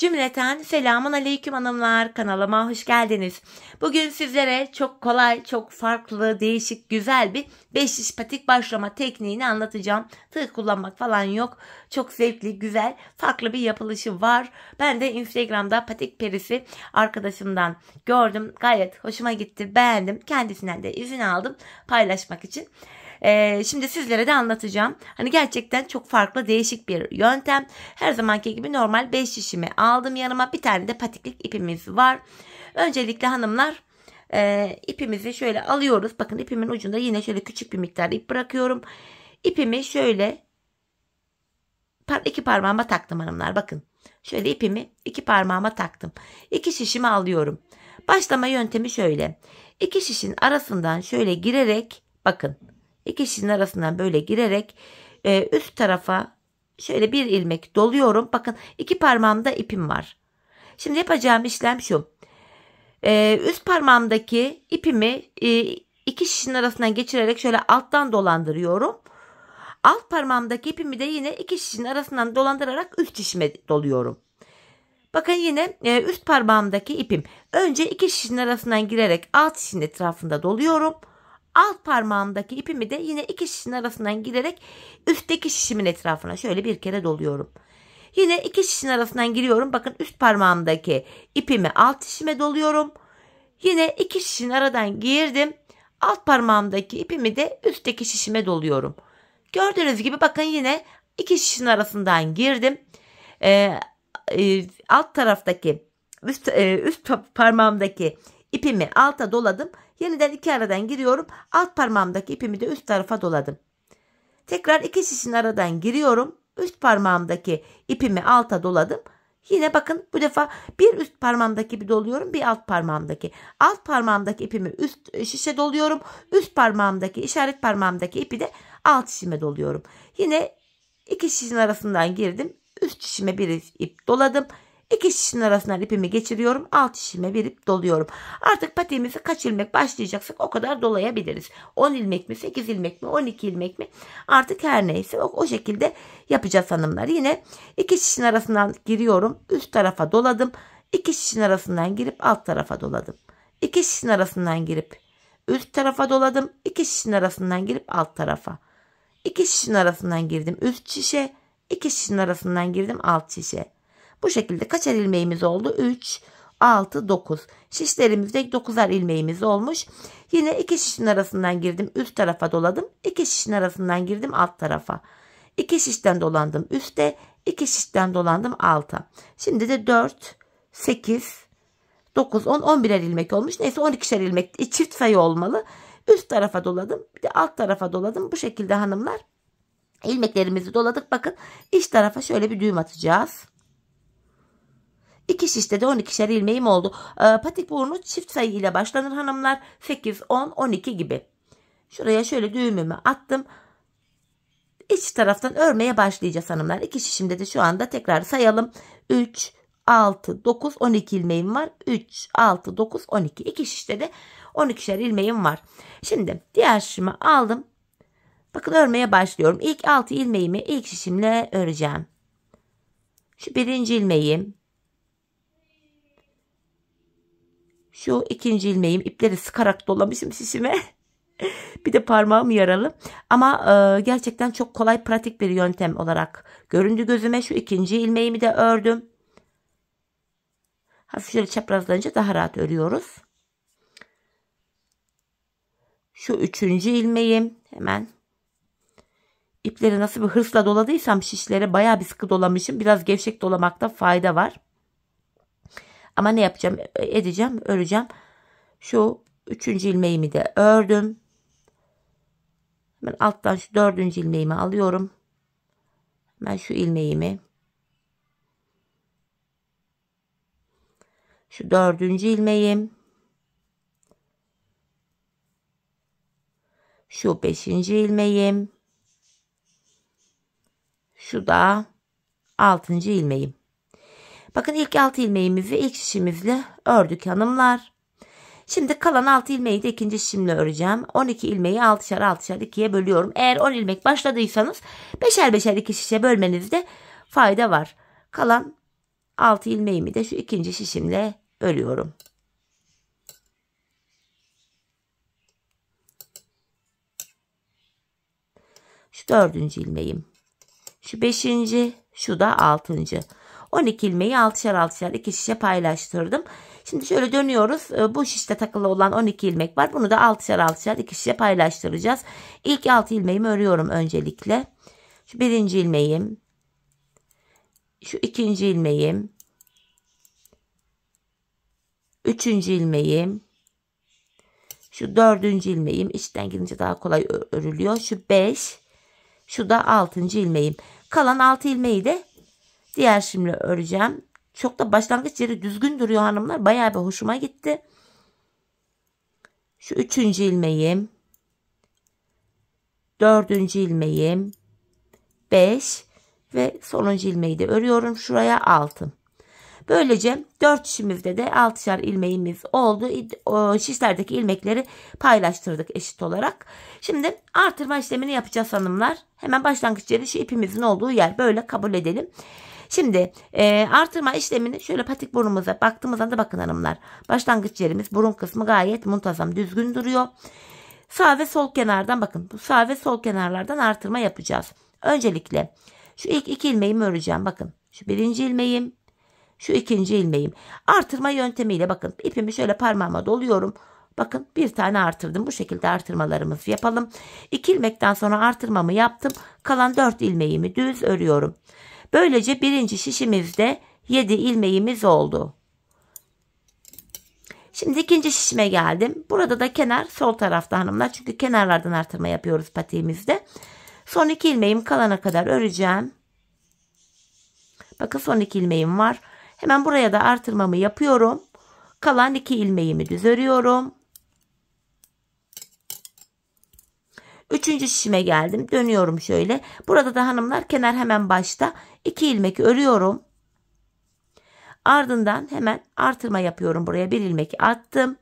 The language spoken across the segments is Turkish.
Cümleten selamun aleyküm hanımlar kanalıma hoş geldiniz. Bugün sizlere çok kolay, çok farklı, değişik, güzel bir beş iş patik başlama tekniğini anlatacağım. Tığ kullanmak falan yok. Çok zevkli, güzel, farklı bir yapılışı var. Ben de Instagram'da patik perisi arkadaşımdan gördüm. Gayet hoşuma gitti, beğendim. Kendisinden de izin aldım paylaşmak için. E, şimdi sizlere de anlatacağım. Hani gerçekten çok farklı değişik bir yöntem. Her zamanki gibi normal 5 şişimi aldım yanıma. Bir tane de patiklik ipimiz var. Öncelikle hanımlar e, ipimizi şöyle alıyoruz. Bakın ipimin ucunda yine şöyle küçük bir miktar ip bırakıyorum. İpimi şöyle iki parmağıma taktım hanımlar bakın. Şöyle ipimi iki parmağıma taktım. İki şişimi alıyorum. Başlama yöntemi şöyle. İki şişin arasından şöyle girerek bakın İki şişin arasından böyle girerek e, üst tarafa şöyle bir ilmek doluyorum. Bakın iki parmağımda ipim var. Şimdi yapacağım işlem şu. E, üst parmağımdaki ipimi e, iki şişin arasından geçirerek şöyle alttan dolandırıyorum. Alt parmağımdaki ipimi de yine iki şişin arasından dolandırarak üst şişime doluyorum. Bakın yine e, üst parmağımdaki ipim. Önce iki şişin arasından girerek alt şişin etrafında doluyorum alt parmağımdaki ipimi de yine iki şişin arasından girerek üstteki şişimin etrafına şöyle bir kere doluyorum. Yine iki şişin arasından giriyorum. Bakın üst parmağımdaki ipimi alt şişime doluyorum. Yine iki şişin aradan girdim. Alt parmağımdaki ipimi de üstteki şişime doluyorum. Gördüğünüz gibi bakın yine iki şişin arasından girdim. Ee, e, alt taraftaki üst, e, üst parmağımdaki İpimi alta doladım. Yeniden iki aradan giriyorum. Alt parmağımdaki ipimi de üst tarafa doladım. Tekrar iki şişin aradan giriyorum. Üst parmağımdaki ipimi alta doladım. Yine bakın bu defa bir üst parmağımdaki ipi doluyorum bir alt parmağımdaki. Alt parmağımdaki ipimi üst şişe doluyorum. Üst parmağımdaki işaret parmağımdaki ipi de alt şişime doluyorum. Yine iki şişin arasından girdim. Üst şişime bir ip doladım. İki şişin arasından ipimi geçiriyorum. Alt şişime bir ip doluyorum. Artık patiğimizi kaç ilmek başlayacaksak o kadar dolayabiliriz. 10 ilmek mi 8 ilmek mi 12 ilmek mi artık her neyse o, o şekilde yapacağız hanımlar. Yine iki şişin arasından giriyorum. Üst tarafa doladım. İki şişin arasından girip alt tarafa doladım. İki şişin arasından girip üst tarafa doladım. İki şişin arasından girip alt tarafa. İki şişin arasından girdim üst şişe. İki şişin arasından girdim alt şişe. Bu şekilde kaçer ilmeğimiz oldu? 3, 6, 9. Şişlerimizde 9'ar ilmeğimiz olmuş. Yine iki şişin arasından girdim. Üst tarafa doladım. İki şişin arasından girdim alt tarafa. İki şişten dolandım üste. iki şişten dolandım alta. Şimdi de 4, 8, 9, 10, 11'er ilmek olmuş. Neyse 12'şer ilmek. E, çift sayı olmalı. Üst tarafa doladım. Bir de alt tarafa doladım. Bu şekilde hanımlar ilmeklerimizi doladık. Bakın iç tarafa şöyle bir düğüm atacağız. İki şişte de 12'şer ilmeğim oldu. E, patik burnu çift sayı ile başlanır hanımlar. 8, 10, 12 gibi. Şuraya şöyle düğümümü attım. İç taraftan örmeye başlayacağız hanımlar. İki şişimde de şu anda tekrar sayalım. 3, 6, 9, 12 ilmeğim var. 3, 6, 9, 12. İki şişte de 12'şer ilmeğim var. Şimdi diğer şişimi aldım. Bakın örmeye başlıyorum. İlk 6 ilmeğimi ilk şişimle öreceğim. Şu birinci ilmeğim. Şu ikinci ilmeğim ipleri sıkarak dolamışım şişime. bir de parmağım yaralı. Ama e, gerçekten çok kolay pratik bir yöntem olarak göründü gözüme. Şu ikinci ilmeğimi de ördüm. Hafif şöyle çaprazlayınca daha rahat örüyoruz. Şu üçüncü ilmeğim hemen ipleri nasıl bir hırsla doladıysam şişlere bayağı bir sıkı dolamışım. Biraz gevşek dolamakta fayda var. Ama ne yapacağım? Edeceğim, öreceğim. Şu üçüncü ilmeğimi de ördüm. Ben alttan şu dördüncü ilmeğimi alıyorum. Ben şu ilmeğimi. Şu dördüncü ilmeğim. Şu beşinci ilmeğim. Şu da altıncı ilmeğim. Bakın ilk 6 ilmeğimizi ilk şişimizle ördük hanımlar. Şimdi kalan 6 ilmeği de ikinci şişimle öreceğim. 12 ilmeği 6'şar 6'şar 2'ye bölüyorum. Eğer 10 ilmek başladıysanız 5'er 5'er 2 şişe bölmenizde fayda var. Kalan 6 ilmeğimi de şu ikinci şişimle örüyorum. Şu dördüncü ilmeğim. Şu beşinci, şu da altıncı. 12 ilmeği altışar altışar iki şişe paylaştırdım. Şimdi şöyle dönüyoruz. Ee, bu şişte takılı olan 12 ilmek var. Bunu da altışar altışar iki şişe paylaştıracağız. İlk 6 ilmeğimi örüyorum öncelikle. Şu birinci ilmeğim. Şu ikinci ilmeğim. Üçüncü ilmeğim. Şu dördüncü ilmeğim. İçten gidince daha kolay örülüyor. Şu beş. Şu da altıncı ilmeğim. Kalan altı ilmeği de Diğer şimdi öreceğim. Çok da başlangıç yeri düzgün duruyor hanımlar. Bayağı bir hoşuma gitti. Şu üçüncü ilmeğim. Dördüncü ilmeğim. Beş ve sonuncu ilmeği de örüyorum. Şuraya altı. Böylece dört şişimizde de 6'şar ilmeğimiz oldu. Şişlerdeki ilmekleri paylaştırdık eşit olarak. Şimdi artırma işlemini yapacağız hanımlar. Hemen başlangıç yeri şu ipimizin olduğu yer. Böyle kabul edelim. Şimdi e, artırma işlemini şöyle patik burnumuza baktığımız anda bakın hanımlar. Başlangıç yerimiz burun kısmı gayet muntazam düzgün duruyor. Sağ ve sol kenardan bakın bu sağ ve sol kenarlardan artırma yapacağız. Öncelikle şu ilk iki ilmeğimi öreceğim bakın. Şu birinci ilmeğim şu ikinci ilmeğim. Artırma yöntemiyle bakın ipimi şöyle parmağıma doluyorum. Bakın bir tane artırdım. Bu şekilde artırmalarımızı yapalım. İki ilmekten sonra artırmamı yaptım. Kalan dört ilmeğimi düz örüyorum. Böylece birinci şişimizde 7 ilmeğimiz oldu. Şimdi ikinci şişime geldim. Burada da kenar sol tarafta hanımlar. Çünkü kenarlardan artırma yapıyoruz patiğimizde. Son iki ilmeğim kalana kadar öreceğim. Bakın son iki ilmeğim var. Hemen buraya da artırmamı yapıyorum. Kalan iki ilmeğimi düz örüyorum. Üçüncü şişime geldim. Dönüyorum şöyle. Burada da hanımlar kenar hemen başta. iki ilmek örüyorum. Ardından hemen artırma yapıyorum. Buraya bir ilmek attım.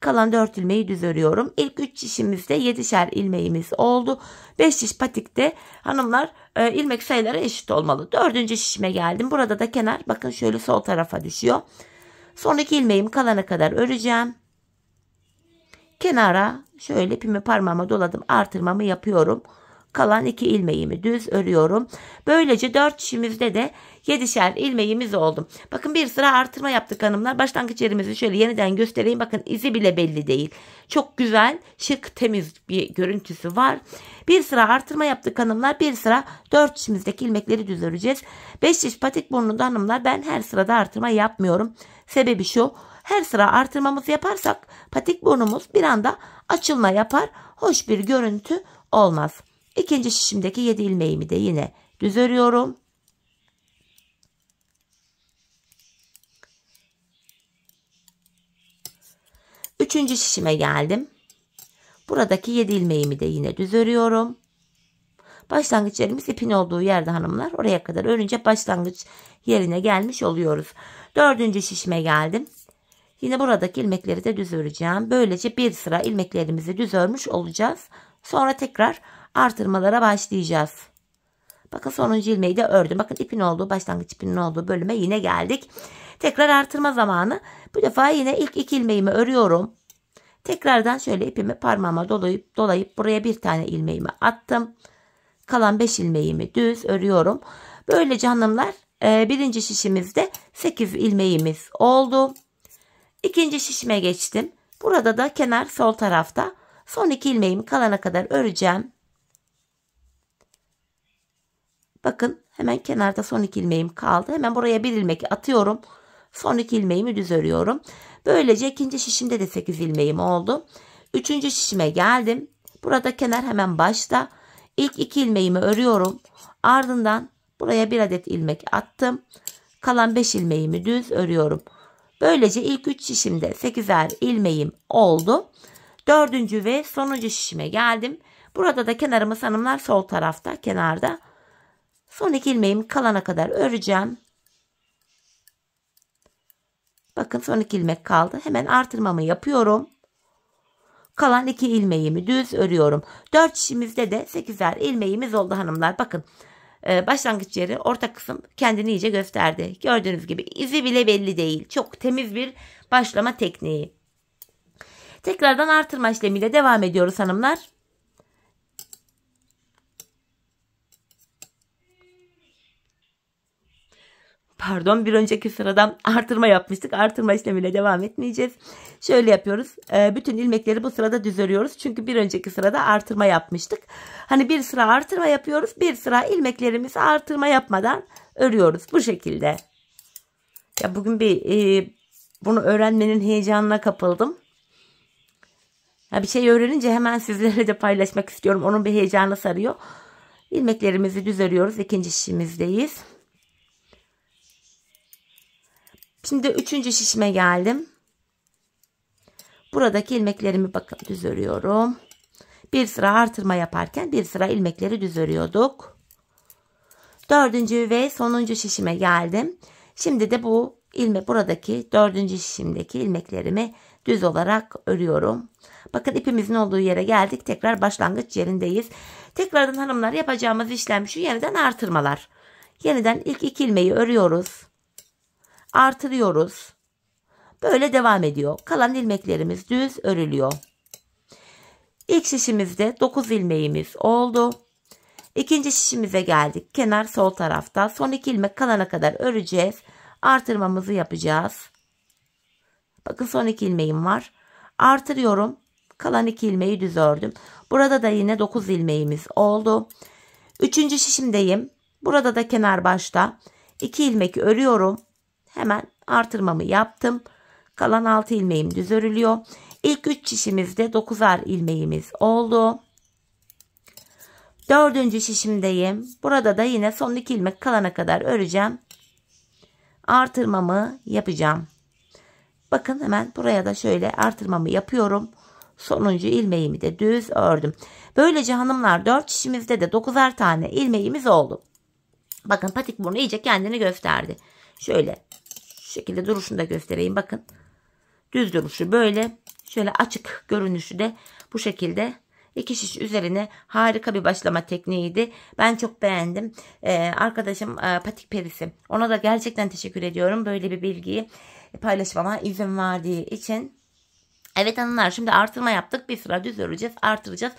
Kalan dört ilmeği düz örüyorum. İlk üç şişimizde yedişer ilmeğimiz oldu. Beş şiş patikte hanımlar e, ilmek sayıları eşit olmalı. Dördüncü şişime geldim. Burada da kenar bakın şöyle sol tarafa düşüyor. Sonraki ilmeğimi kalana kadar öreceğim. Kenara şöyle pimi parmağıma doladım. Artırmamı yapıyorum. Kalan iki ilmeğimi düz örüyorum. Böylece dört şişimizde de yedişer ilmeğimiz oldu. Bakın bir sıra artırma yaptık hanımlar. Başlangıç yerimizi şöyle yeniden göstereyim. Bakın izi bile belli değil. Çok güzel, şık, temiz bir görüntüsü var. Bir sıra artırma yaptık hanımlar. Bir sıra dört şişimizdeki ilmekleri düz öreceğiz. Beş şiş patik burnunda hanımlar ben her sırada artırma yapmıyorum. Sebebi şu. Her sıra artırmamızı yaparsak patik burnumuz bir anda açılma yapar. Hoş bir görüntü olmaz. İkinci şişimdeki 7 ilmeğimi de yine düz örüyorum. Üçüncü şişime geldim. Buradaki 7 ilmeğimi de yine düz örüyorum. Başlangıç yerimiz ipin olduğu yerde hanımlar. Oraya kadar örünce başlangıç yerine gelmiş oluyoruz. Dördüncü şişime geldim. Yine buradaki ilmekleri de düz öreceğim. Böylece bir sıra ilmeklerimizi düz örmüş olacağız. Sonra tekrar artırmalara başlayacağız. Bakın sonuncu ilmeği de ördüm. Bakın ipin olduğu başlangıç ipinin olduğu bölüme yine geldik. Tekrar artırma zamanı. Bu defa yine ilk iki ilmeğimi örüyorum. Tekrardan şöyle ipimi parmağıma dolayıp, dolayıp buraya bir tane ilmeğimi attım. Kalan 5 ilmeğimi düz örüyorum. Böylece hanımlar e, birinci şişimizde 8 ilmeğimiz oldu. İkinci şişime geçtim. Burada da kenar sol tarafta. Son iki ilmeğimi kalana kadar öreceğim. Bakın hemen kenarda son iki ilmeğim kaldı. Hemen buraya bir ilmek atıyorum. Son iki ilmeğimi düz örüyorum. Böylece ikinci şişimde de 8 ilmeğim oldu. Üçüncü şişime geldim. Burada kenar hemen başta. İlk iki ilmeğimi örüyorum. Ardından buraya bir adet ilmek attım. Kalan 5 ilmeğimi düz örüyorum. Böylece ilk 3 şişimde 8'er ilmeğim oldu. Dördüncü ve sonuncu şişime geldim. Burada da kenarımız hanımlar sol tarafta kenarda. Son iki ilmeğim kalana kadar öreceğim. Bakın son iki ilmek kaldı. Hemen artırmamı yapıyorum. Kalan iki ilmeğimi düz örüyorum. Dört şişimizde de sekizer ilmeğimiz oldu hanımlar. Bakın ee, başlangıç yeri orta kısım kendini iyice gösterdi. Gördüğünüz gibi izi bile belli değil. Çok temiz bir başlama tekniği. Tekrardan artırma işlemiyle devam ediyoruz hanımlar. pardon bir önceki sıradan artırma yapmıştık. Artırma işlemiyle devam etmeyeceğiz. Şöyle yapıyoruz. Ee, bütün ilmekleri bu sırada düz örüyoruz. Çünkü bir önceki sırada artırma yapmıştık. Hani bir sıra artırma yapıyoruz. Bir sıra ilmeklerimizi artırma yapmadan örüyoruz. Bu şekilde. Ya bugün bir e, bunu öğrenmenin heyecanına kapıldım. Ya bir şey öğrenince hemen sizlerle de paylaşmak istiyorum. Onun bir heyecanı sarıyor. İlmeklerimizi düz örüyoruz. İkinci işimizdeyiz. Şimdi üçüncü şişime geldim. Buradaki ilmeklerimi bakın düz örüyorum. Bir sıra artırma yaparken bir sıra ilmekleri düz örüyorduk. Dördüncü ve sonuncu şişime geldim. Şimdi de bu ilme buradaki dördüncü şişimdeki ilmeklerimi düz olarak örüyorum. Bakın ipimizin olduğu yere geldik. Tekrar başlangıç yerindeyiz. Tekrardan hanımlar yapacağımız işlem şu yeniden artırmalar. Yeniden ilk iki ilmeği örüyoruz artırıyoruz. Böyle devam ediyor. Kalan ilmeklerimiz düz örülüyor. İlk şişimizde 9 ilmeğimiz oldu. İkinci şişimize geldik. Kenar sol tarafta. Son iki ilmek kalana kadar öreceğiz. Artırmamızı yapacağız. Bakın son iki ilmeğim var. Artırıyorum. Kalan iki ilmeği düz ördüm. Burada da yine 9 ilmeğimiz oldu. Üçüncü şişimdeyim. Burada da kenar başta 2 ilmek örüyorum hemen artırmamı yaptım. Kalan 6 ilmeğim düz örülüyor. İlk 3 şişimizde 9'ar ilmeğimiz oldu. Dördüncü şişimdeyim. Burada da yine son 2 ilmek kalana kadar öreceğim. Artırmamı yapacağım. Bakın hemen buraya da şöyle artırmamı yapıyorum. Sonuncu ilmeğimi de düz ördüm. Böylece hanımlar 4 şişimizde de 9'ar tane ilmeğimiz oldu. Bakın patik burnu iyice kendini gösterdi. Şöyle şekilde duruşunu da göstereyim. Bakın düz duruşu böyle. Şöyle açık görünüşü de bu şekilde. İki şiş üzerine harika bir başlama tekniğiydi. Ben çok beğendim. Ee, arkadaşım e, Patik Perisi. Ona da gerçekten teşekkür ediyorum. Böyle bir bilgiyi paylaşmama izin verdiği için. Evet hanımlar şimdi artırma yaptık. Bir sıra düz öreceğiz. Artıracağız.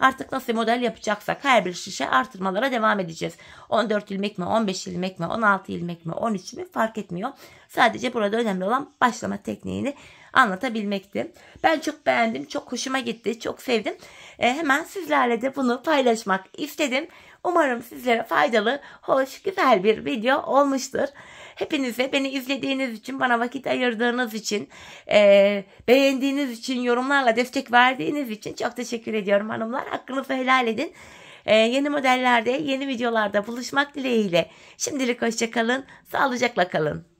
Artık nasıl model yapacaksak her bir şişe artırmalara devam edeceğiz. 14 ilmek mi 15 ilmek mi 16 ilmek mi 13 mi fark etmiyor. Sadece burada önemli olan başlama tekniğini anlatabilmekti. Ben çok beğendim, çok hoşuma gitti, çok sevdim. E, hemen sizlerle de bunu paylaşmak istedim. Umarım sizlere faydalı, hoş, güzel bir video olmuştur. Hepinize beni izlediğiniz için, bana vakit ayırdığınız için, e, beğendiğiniz için, yorumlarla destek verdiğiniz için çok teşekkür ediyorum hanımlar. Hakkınızı helal edin. E, yeni modellerde, yeni videolarda buluşmak dileğiyle. Şimdilik hoşçakalın, sağlıcakla kalın.